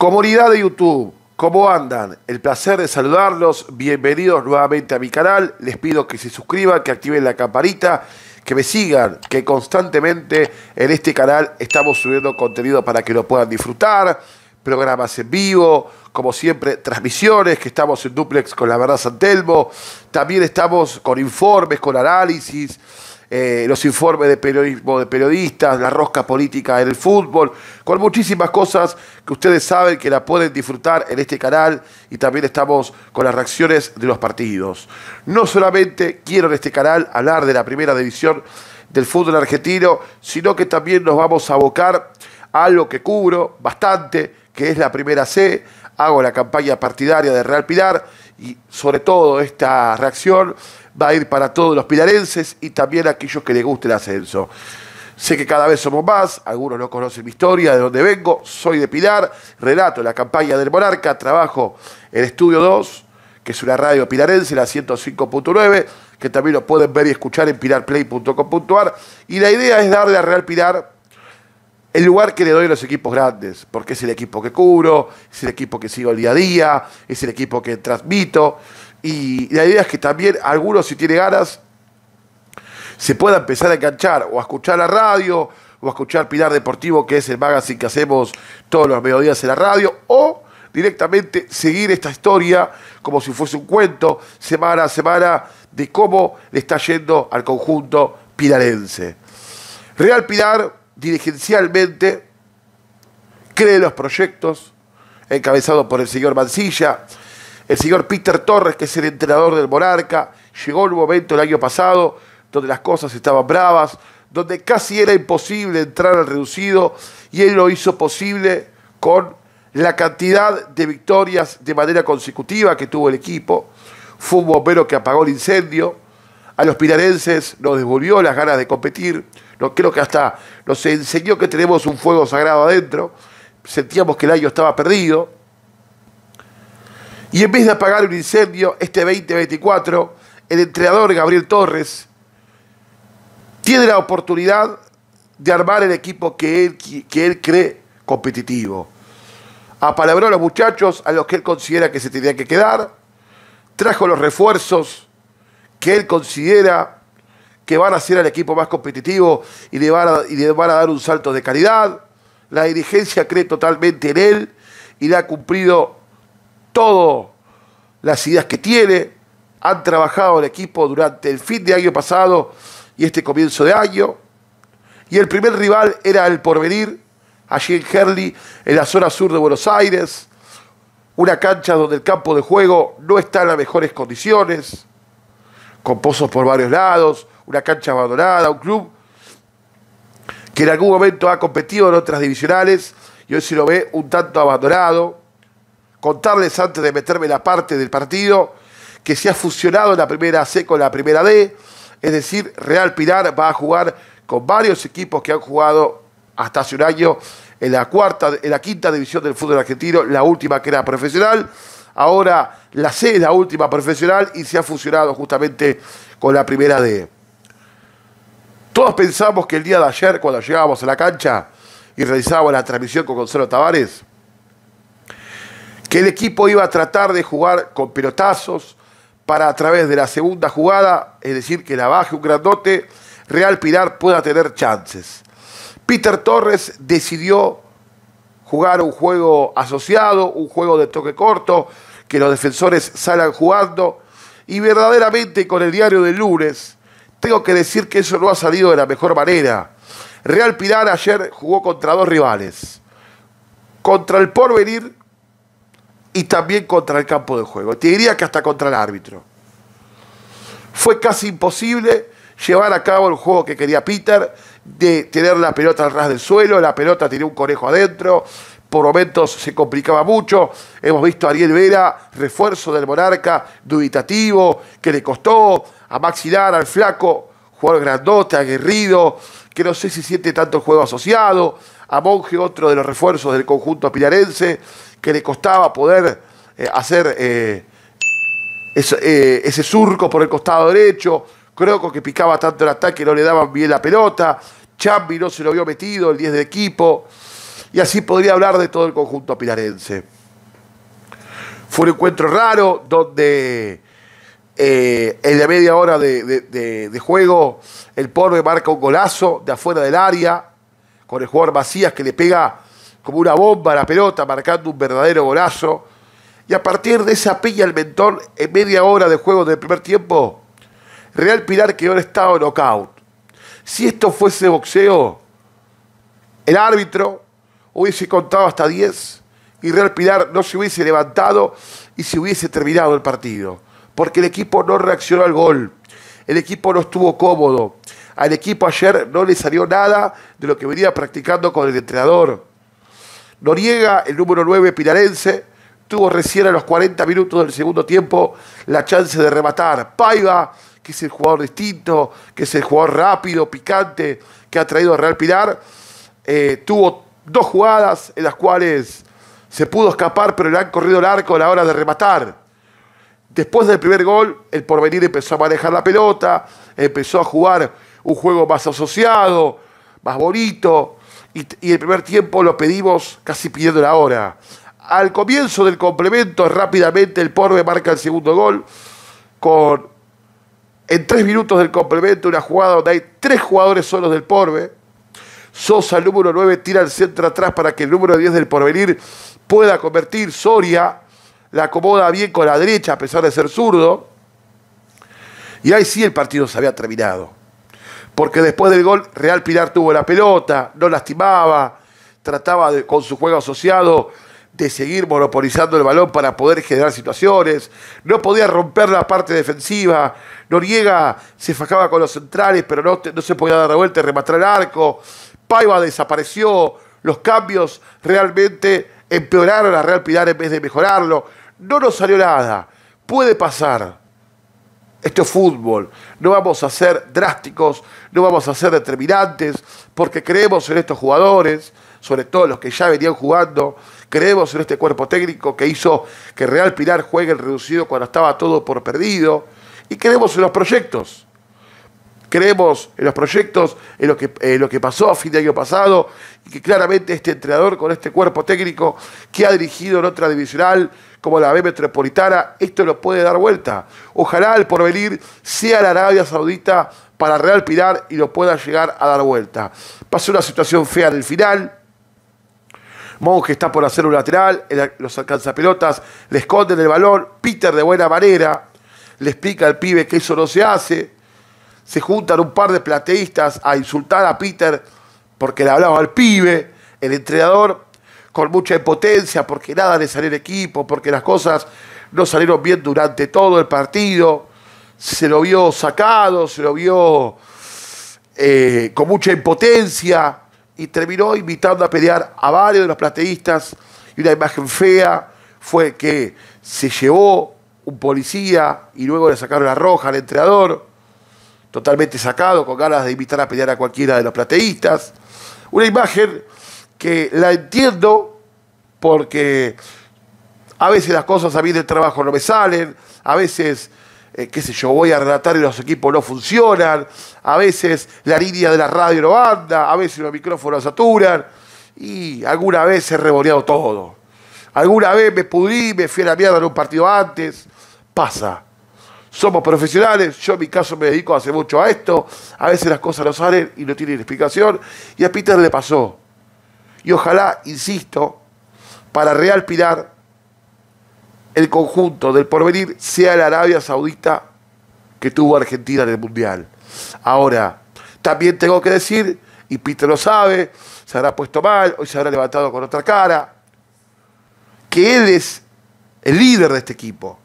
Comunidad de YouTube, ¿cómo andan? El placer de saludarlos. Bienvenidos nuevamente a mi canal. Les pido que se suscriban, que activen la campanita, que me sigan, que constantemente en este canal estamos subiendo contenido para que lo puedan disfrutar. Programas en vivo, como siempre, transmisiones, que estamos en duplex con la verdad Santelmo, También estamos con informes, con análisis eh, los informes de periodismo de periodistas, la rosca política en el fútbol, con muchísimas cosas que ustedes saben que la pueden disfrutar en este canal y también estamos con las reacciones de los partidos. No solamente quiero en este canal hablar de la primera división del fútbol argentino, sino que también nos vamos a abocar a lo que cubro bastante, que es la primera C, hago la campaña partidaria de Real Pilar y sobre todo esta reacción va a ir para todos los pilarenses y también aquellos que les guste el ascenso. Sé que cada vez somos más, algunos no conocen mi historia, de dónde vengo, soy de Pilar, relato la campaña del Monarca, trabajo en Estudio 2, que es una radio pilarense, la 105.9, que también lo pueden ver y escuchar en pilarplay.com.ar. Y la idea es darle a Real Pilar el lugar que le doy a los equipos grandes, porque es el equipo que cubro, es el equipo que sigo el día a día, es el equipo que transmito. Y la idea es que también algunos, si tiene ganas, se pueda empezar a enganchar o a escuchar la radio o a escuchar Pilar Deportivo, que es el magazine que hacemos todos los mediodías en la radio, o directamente seguir esta historia como si fuese un cuento, semana a semana, de cómo le está yendo al conjunto pilarense. Real Pilar, dirigencialmente, cree los proyectos, encabezado por el señor Mancilla, el señor Peter Torres, que es el entrenador del Monarca, llegó el momento el año pasado donde las cosas estaban bravas, donde casi era imposible entrar al reducido y él lo hizo posible con la cantidad de victorias de manera consecutiva que tuvo el equipo. Fue un bombero que apagó el incendio. A los pinarenses nos devolvió las ganas de competir. creo que hasta nos enseñó que tenemos un fuego sagrado adentro. Sentíamos que el año estaba perdido y en vez de apagar un incendio, este 2024, el entrenador Gabriel Torres tiene la oportunidad de armar el equipo que él, que él cree competitivo. Apalabró a los muchachos a los que él considera que se tenían que quedar, trajo los refuerzos que él considera que van a hacer al equipo más competitivo y le, y le van a dar un salto de calidad. La dirigencia cree totalmente en él y le ha cumplido todas las ideas que tiene. Han trabajado el equipo durante el fin de año pasado y este comienzo de año. Y el primer rival era el Porvenir, allí en Herley, en la zona sur de Buenos Aires. Una cancha donde el campo de juego no está en las mejores condiciones, con pozos por varios lados, una cancha abandonada, un club que en algún momento ha competido en otras divisionales y hoy se lo ve un tanto abandonado contarles antes de meterme la parte del partido que se ha fusionado la primera C con la primera D, es decir, Real Pilar va a jugar con varios equipos que han jugado hasta hace un año en la cuarta, en la quinta división del fútbol argentino, la última que era profesional. Ahora la C es la última profesional y se ha fusionado justamente con la primera D. Todos pensamos que el día de ayer, cuando llegábamos a la cancha y realizábamos la transmisión con Gonzalo Tavares, que el equipo iba a tratar de jugar con pelotazos para a través de la segunda jugada, es decir, que la baje un grandote, Real Pilar pueda tener chances. Peter Torres decidió jugar un juego asociado, un juego de toque corto, que los defensores salgan jugando. Y verdaderamente con el diario del lunes, tengo que decir que eso no ha salido de la mejor manera. Real Pilar ayer jugó contra dos rivales. Contra el Porvenir y también contra el campo de juego. Te diría que hasta contra el árbitro. Fue casi imposible llevar a cabo el juego que quería Peter, de tener la pelota al ras del suelo, la pelota tenía un conejo adentro, por momentos se complicaba mucho. Hemos visto a Ariel Vera, refuerzo del Monarca, dubitativo, que le costó a maxilar al Flaco, jugador grandote, aguerrido, que no sé si siente tanto el juego asociado. A Monge, otro de los refuerzos del conjunto pilarense, que le costaba poder eh, hacer eh, eh, ese surco por el costado derecho. Croco que picaba tanto el ataque, no le daban bien la pelota. Chambi no se lo vio metido, el 10 de equipo. Y así podría hablar de todo el conjunto pilarense. Fue un encuentro raro donde eh, en la media hora de, juego, el Porbe marca un golazo de afuera del área, con el jugador Macías que le pega como una bomba a la pelota, marcando un verdadero golazo. Y a partir de esa pilla al mentón, en media hora de juego del primer tiempo, Real Pilar quedó en estado knockout. Si esto fuese boxeo, el árbitro hubiese contado hasta 10 y Real Pilar no se hubiese levantado y se hubiese terminado el partido porque el equipo no reaccionó al gol, el equipo no estuvo cómodo, al equipo ayer no le salió nada de lo que venía practicando con el entrenador. Noriega, el número 9 pilarense, tuvo recién a los 40 minutos del segundo tiempo la chance de rematar. Paiva, que es el jugador distinto, que es el jugador rápido, picante, que ha traído a Real Pilar, eh, tuvo dos jugadas en las cuales se pudo escapar, pero le han corrido el arco a la hora de rematar. Después del primer gol, el porvenir empezó a manejar la pelota, empezó a jugar un juego más asociado, más bonito, y, el primer tiempo lo pedimos casi pidiendo la hora. Al comienzo del complemento, rápidamente el Porbe marca el segundo gol, con en tres minutos del complemento una jugada donde hay tres jugadores solos del Porbe. Sosa, el número 9, tira el centro atrás para que el número 10 del Porvenir pueda convertir. Soria la acomoda bien con la derecha a pesar de ser zurdo. Y ahí sí el partido se había terminado. Porque después del gol, Real Pilar tuvo la pelota, no lastimaba, trataba con su juego asociado de seguir monopolizando el balón para poder generar situaciones, no podía romper la parte defensiva, Noriega se fajaba con los centrales, pero no, no se podía dar la vuelta y rematar el arco, Paiva desapareció, los cambios realmente empeoraron a Real Pilar en vez de mejorarlo. No nos salió nada. Puede pasar. Esto es fútbol. No vamos a ser drásticos, no vamos a ser determinantes, porque creemos en estos jugadores, sobre todo los que ya venían jugando. Creemos en este cuerpo técnico que hizo que Real Pilar juegue el reducido cuando estaba todo por perdido. Y creemos en los proyectos. Creemos en los proyectos, en lo que, pasó a fin de año pasado, y que claramente este entrenador con este cuerpo técnico que ha dirigido en otra divisional como la B Metropolitana, esto lo puede dar vuelta. Ojalá el porvenir sea la Arabia Saudita para Real Pilar y lo pueda llegar a dar vuelta. Pasó una situación fea en el final, Monge está por hacer un lateral, los alcanza pelotas, le esconden el balón, Peter de buena manera le explica al pibe que eso no se hace, se juntan un par de plateístas a insultar a Peter porque le hablaba al pibe, el entrenador con mucha impotencia porque nada le salió del equipo, porque las cosas no salieron bien durante todo el partido, se lo vio sacado, se lo vio eh, con mucha impotencia y terminó invitando a pelear a varios de los plateístas y una imagen fea fue que se llevó un policía y luego le sacaron la roja al entrenador totalmente sacado, con ganas de invitar a pelear a cualquiera de los plateístas. Una imagen que la entiendo porque a veces las cosas a mí del trabajo no me salen, a veces, eh, qué sé yo, voy a relatar y los equipos no funcionan, a veces la línea de la radio no anda, a veces los micrófonos saturan y alguna vez he revoleado todo. Alguna vez me pudrí, me fui a la mierda en un partido antes. Pasa somos profesionales, yo en mi caso me dedico hace mucho a esto, a veces las cosas no salen y no tienen explicación, y a Peter le pasó. Y ojalá, insisto, para Real el conjunto del porvenir sea la Arabia Saudita que tuvo Argentina en el Mundial. Ahora, también tengo que decir, y Peter lo sabe, se habrá puesto mal, hoy se habrá levantado con otra cara, que él es el líder de este equipo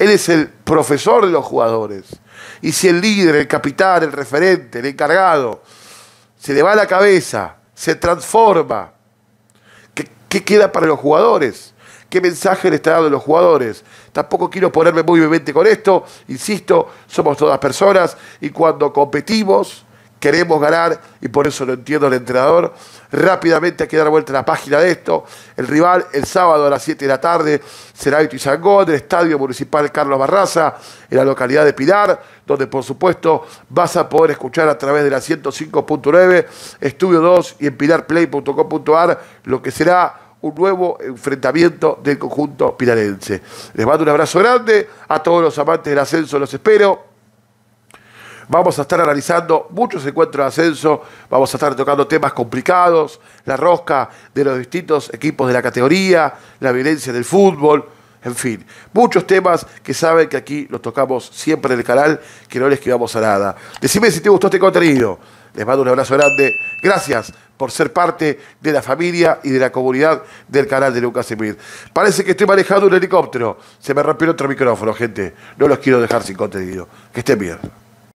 él es el profesor de los jugadores. Y si el líder, el capitán, el referente, el encargado, se le va la cabeza, se transforma, ¿qué, queda para los jugadores? ¿Qué mensaje le está dando a los jugadores? Tampoco quiero ponerme muy vivente con esto, insisto, somos todas personas y cuando competimos queremos ganar y por eso lo entiendo el entrenador. Rápidamente hay que dar vuelta la página de esto. El rival el sábado a las 7 de la tarde será Ituizangó, del Estadio Municipal Carlos Barraza, en la localidad de Pilar, donde por supuesto vas a poder escuchar a través de la 105.9, Estudio 2 y en pilarplay.com.ar lo que será un nuevo enfrentamiento del conjunto pilarense. Les mando un abrazo grande a todos los amantes del ascenso, los espero. Vamos a estar analizando muchos encuentros de ascenso, vamos a estar tocando temas complicados, la rosca de los distintos equipos de la categoría, la violencia del fútbol, en fin, muchos temas que saben que aquí los tocamos siempre en el canal, que no les quedamos a nada. Decime si te gustó este contenido. Les mando un abrazo grande. Gracias por ser parte de la familia y de la comunidad del canal de Lucas Emir. Parece que estoy manejando un helicóptero. Se me rompió otro micrófono, gente. No los quiero dejar sin contenido. Que estén bien.